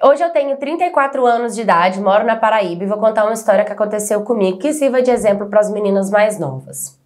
Hoje eu tenho 34 anos de idade, moro na Paraíba e vou contar uma história que aconteceu comigo que sirva de exemplo para as meninas mais novas.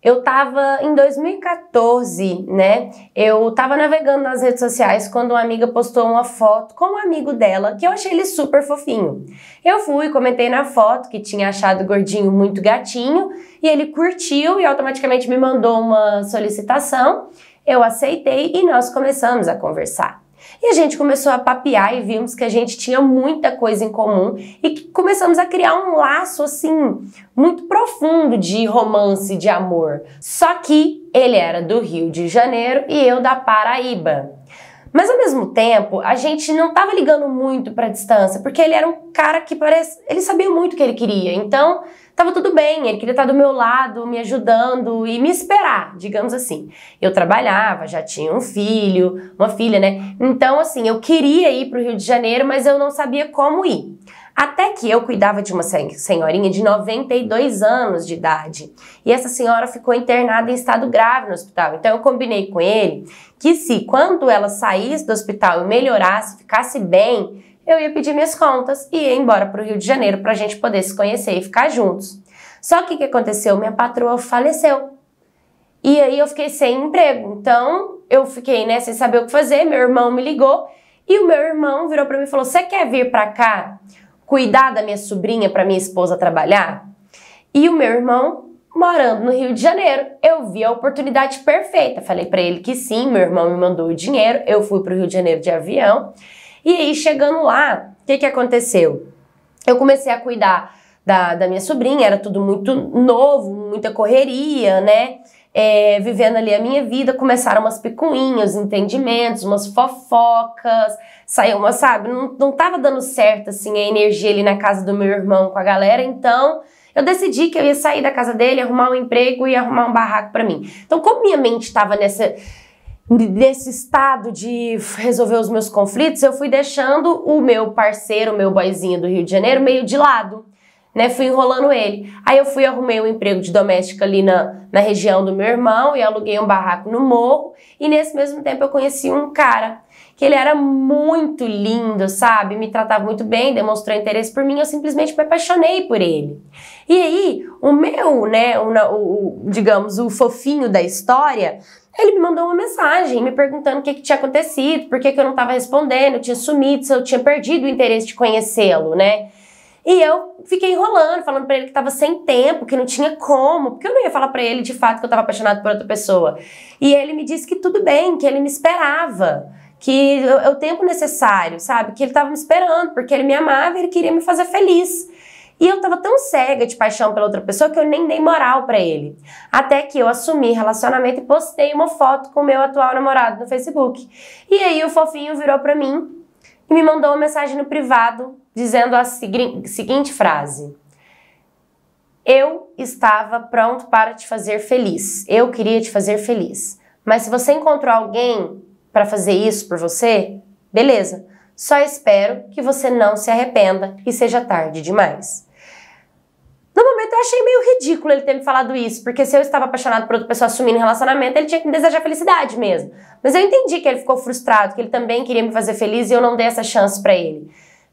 Eu tava em 2014, né? Eu tava navegando nas redes sociais quando uma amiga postou uma foto com um amigo dela, que eu achei ele super fofinho. Eu fui, comentei na foto que tinha achado o gordinho muito gatinho, e ele curtiu e automaticamente me mandou uma solicitação. Eu aceitei e nós começamos a conversar. E a gente começou a papear e vimos que a gente tinha muita coisa em comum e que começamos a criar um laço assim muito profundo de romance, de amor. Só que ele era do Rio de Janeiro e eu da Paraíba. Mas ao mesmo tempo, a gente não estava ligando muito para a distância, porque ele era um cara que parece, ele sabia muito o que ele queria. Então, Tava tudo bem, ele queria estar do meu lado, me ajudando e me esperar, digamos assim. Eu trabalhava, já tinha um filho, uma filha, né? Então, assim, eu queria ir para o Rio de Janeiro, mas eu não sabia como ir. Até que eu cuidava de uma senhorinha de 92 anos de idade. E essa senhora ficou internada em estado grave no hospital. Então eu combinei com ele que se quando ela saísse do hospital e melhorasse, ficasse bem, eu ia pedir minhas contas e ia embora para o Rio de Janeiro para a gente poder se conhecer e ficar juntos. Só que o que aconteceu? Minha patroa faleceu. E aí eu fiquei sem emprego. Então eu fiquei né, sem saber o que fazer. Meu irmão me ligou e o meu irmão virou para mim e falou: Você quer vir para cá cuidar da minha sobrinha para minha esposa trabalhar? E o meu irmão morando no Rio de Janeiro. Eu vi a oportunidade perfeita. Falei para ele que sim, meu irmão me mandou o dinheiro, eu fui para o Rio de Janeiro de avião e aí, chegando lá, o que, que aconteceu? Eu comecei a cuidar da, da minha sobrinha, era tudo muito novo, muita correria, né? É, vivendo ali a minha vida, começaram umas picuinhas, entendimentos, umas fofocas, saiu uma, sabe, não, não tava dando certo assim a energia ali na casa do meu irmão com a galera, então eu decidi que eu ia sair da casa dele, arrumar um emprego e arrumar um barraco para mim. Então, como minha mente estava nessa nesse estado de resolver os meus conflitos, eu fui deixando o meu parceiro, o meu boizinho do Rio de Janeiro, meio de lado. Né, fui enrolando ele. Aí eu fui arrumei um emprego de doméstica ali na, na região do meu irmão e aluguei um barraco no morro. E nesse mesmo tempo eu conheci um cara que ele era muito lindo, sabe? Me tratava muito bem, demonstrou interesse por mim, eu simplesmente me apaixonei por ele. E aí, o meu, né, o, o digamos, o fofinho da história, ele me mandou uma mensagem me perguntando o que, que tinha acontecido, por que, que eu não estava respondendo, eu tinha sumido, se eu tinha perdido o interesse de conhecê-lo, né? E eu fiquei enrolando, falando para ele que tava sem tempo, que não tinha como, porque eu não ia falar para ele de fato que eu tava apaixonado por outra pessoa. E ele me disse que tudo bem, que ele me esperava, que é o tempo necessário, sabe? Que ele tava me esperando, porque ele me amava e ele queria me fazer feliz. E eu tava tão cega de paixão pela outra pessoa que eu nem dei moral para ele. Até que eu assumi relacionamento e postei uma foto com o meu atual namorado no Facebook. E aí o fofinho virou para mim e me mandou uma mensagem no privado dizendo a seguinte frase: Eu estava pronto para te fazer feliz. Eu queria te fazer feliz. Mas se você encontrou alguém para fazer isso por você, beleza. Só espero que você não se arrependa e seja tarde demais. No momento eu achei meio ridículo ele ter me falado isso, porque se eu estava apaixonado por outra pessoa assumindo um relacionamento, ele tinha que me desejar felicidade mesmo. Mas eu entendi que ele ficou frustrado, que ele também queria me fazer feliz e eu não dei essa chance para ele.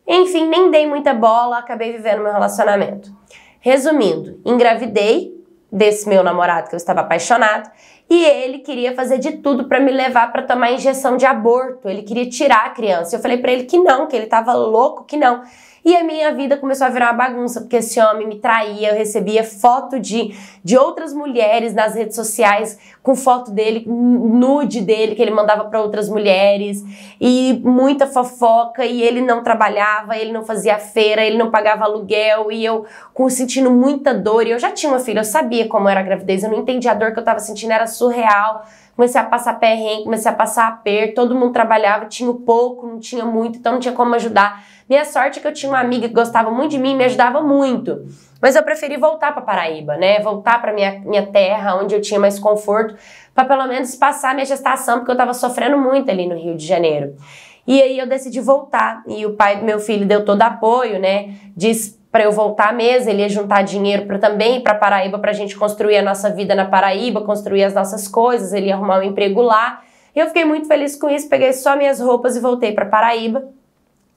Enfim, nem dei muita bola, acabei vivendo meu relacionamento. Resumindo, engravidei desse meu namorado que eu estava apaixonado e ele queria fazer de tudo para me levar para tomar injeção de aborto. Ele queria tirar a criança. Eu falei para ele que não, que ele estava louco, que não. E a minha vida começou a virar uma bagunça, porque esse homem me traía, eu recebia foto de, de outras mulheres nas redes sociais, com foto dele, nude dele, que ele mandava para outras mulheres, e muita fofoca, e ele não trabalhava, ele não fazia feira, ele não pagava aluguel, e eu com, sentindo muita dor, e eu já tinha uma filha, eu sabia como era a gravidez, eu não entendia a dor que eu tava sentindo, era surreal comecei a passar perrengue, comecei a passar aperto, todo mundo trabalhava, tinha pouco, não tinha muito, então não tinha como ajudar. Minha sorte é que eu tinha uma amiga que gostava muito de mim, me ajudava muito. Mas eu preferi voltar para Paraíba, né? Voltar para minha minha terra, onde eu tinha mais conforto, para pelo menos passar minha gestação, porque eu estava sofrendo muito ali no Rio de Janeiro. E aí eu decidi voltar e o pai do meu filho deu todo apoio, né? Diz para eu voltar à mesa, ele ia juntar dinheiro para também para Paraíba para a gente construir a nossa vida na Paraíba, construir as nossas coisas, ele ia arrumar um emprego lá. E eu fiquei muito feliz com isso, peguei só minhas roupas e voltei para Paraíba.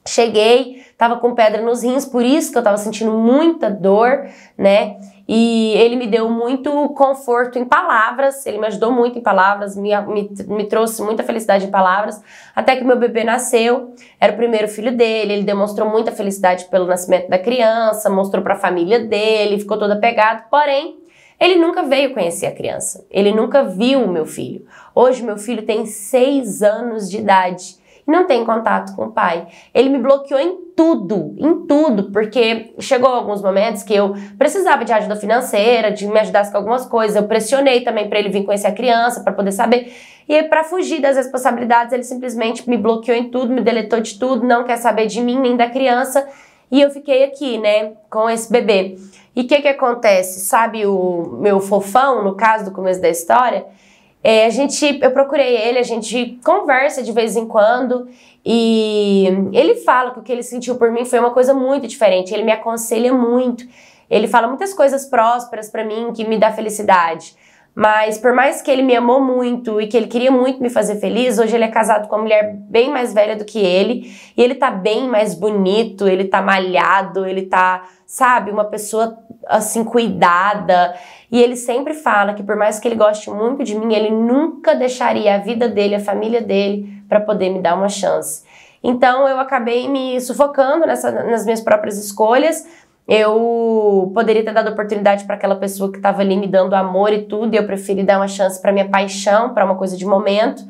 Cheguei, tava com pedra nos rins, por isso que eu tava sentindo muita dor, né? E ele me deu muito conforto em palavras, ele me ajudou muito em palavras, me, me, me, trouxe muita felicidade em palavras, até que meu bebê nasceu, era o primeiro filho dele, ele demonstrou muita felicidade pelo nascimento da criança, mostrou para a família dele, ficou todo apegado, porém, ele nunca veio conhecer a criança, ele nunca viu o meu filho. Hoje, meu filho tem seis anos de idade não tem contato com o pai. Ele me bloqueou em tudo, em tudo, porque chegou alguns momentos que eu precisava de ajuda financeira, de me ajudasse com algumas coisas. Eu pressionei também para ele vir conhecer a criança, para poder saber. E para fugir das responsabilidades, ele simplesmente me bloqueou em tudo, me deletou de tudo, não quer saber de mim nem da criança. E eu fiquei aqui, né, com esse bebê. E o que que acontece? Sabe o meu fofão, no caso do começo da história? É, a gente, eu procurei ele, a gente conversa de vez em quando e ele fala que o que ele sentiu por mim foi uma coisa muito diferente. Ele me aconselha muito. Ele fala muitas coisas prósperas para mim que me dá felicidade. Mas por mais que ele me amou muito e que ele queria muito me fazer feliz, hoje ele é casado com uma mulher bem mais velha do que ele, e ele tá bem mais bonito, ele tá malhado, ele tá, sabe, uma pessoa assim cuidada. E ele sempre fala que por mais que ele goste muito de mim, ele nunca deixaria a vida dele, a família dele para poder me dar uma chance. Então eu acabei me sufocando nessa, nas minhas próprias escolhas, eu poderia ter dado oportunidade para aquela pessoa que estava ali me dando amor e tudo, e eu preferi dar uma chance para minha paixão, para uma coisa de momento.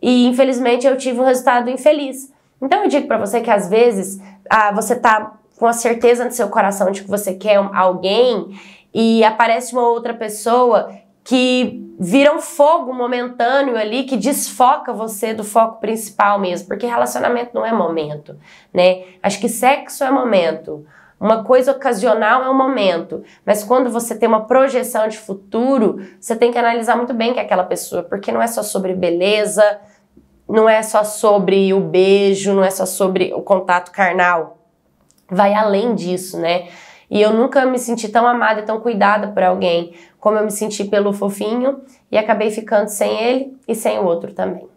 E infelizmente eu tive um resultado infeliz. Então eu digo para você que às vezes ah, você tá com a certeza no seu coração de que você quer alguém e aparece uma outra pessoa que vira um fogo momentâneo ali que desfoca você do foco principal mesmo, porque relacionamento não é momento, né? Acho que sexo é momento. Uma coisa ocasional é um momento, mas quando você tem uma projeção de futuro, você tem que analisar muito bem que é aquela pessoa, porque não é só sobre beleza, não é só sobre o beijo, não é só sobre o contato carnal. Vai além disso, né? E eu nunca me senti tão amada e tão cuidada por alguém como eu me senti pelo fofinho e acabei ficando sem ele e sem o outro também.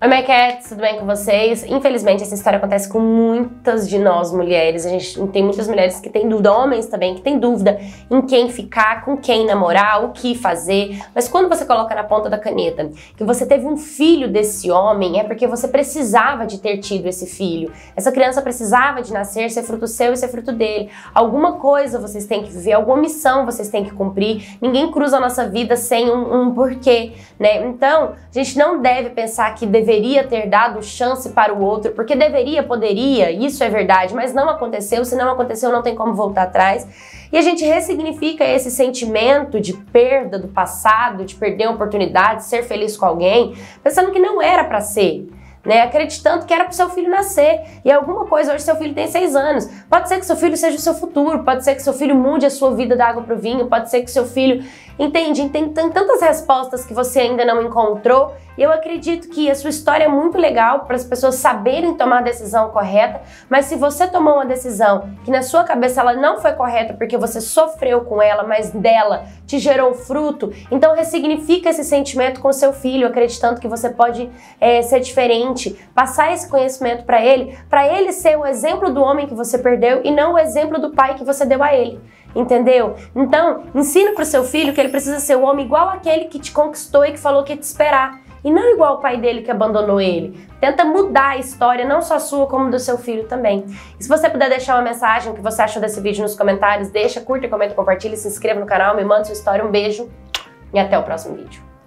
Oi, Maiquete, tudo bem com vocês? Infelizmente, essa história acontece com muitas de nós mulheres. A gente tem muitas mulheres que têm dúvida, homens também, que têm dúvida em quem ficar, com quem namorar, o que fazer. Mas quando você coloca na ponta da caneta que você teve um filho desse homem, é porque você precisava de ter tido esse filho. Essa criança precisava de nascer, ser fruto seu e ser fruto dele. Alguma coisa vocês têm que viver, alguma missão vocês têm que cumprir. Ninguém cruza a nossa vida sem um, um porquê, né? Então, a gente não deve pensar que deve deveria ter dado chance para o outro, porque deveria, poderia, isso é verdade, mas não aconteceu, se não aconteceu não tem como voltar atrás. E a gente ressignifica esse sentimento de perda do passado, de perder a oportunidade, de ser feliz com alguém, pensando que não era para ser. Né, acreditando que era para o seu filho nascer. E alguma coisa, hoje seu filho tem seis anos. Pode ser que seu filho seja o seu futuro, pode ser que seu filho mude a sua vida da água para o vinho, pode ser que seu filho Entende? Tem, tem tantas respostas que você ainda não encontrou. E eu acredito que a sua história é muito legal para as pessoas saberem tomar a decisão correta, mas se você tomou uma decisão que na sua cabeça ela não foi correta porque você sofreu com ela, mas dela te gerou fruto, então ressignifica esse sentimento com seu filho, acreditando que você pode é, ser diferente, passar esse conhecimento para ele, para ele ser o exemplo do homem que você perdeu e não o exemplo do pai que você deu a ele entendeu? Então, ensine para o seu filho que ele precisa ser um homem igual aquele que te conquistou e que falou que ia te esperar. E não igual o pai dele que abandonou ele. Tenta mudar a história, não só sua, como do seu filho também. E se você puder deixar uma mensagem que você achou desse vídeo nos comentários, deixa, curta, comenta, compartilha, se inscreva no canal, me manda sua história. Um beijo e até o próximo vídeo.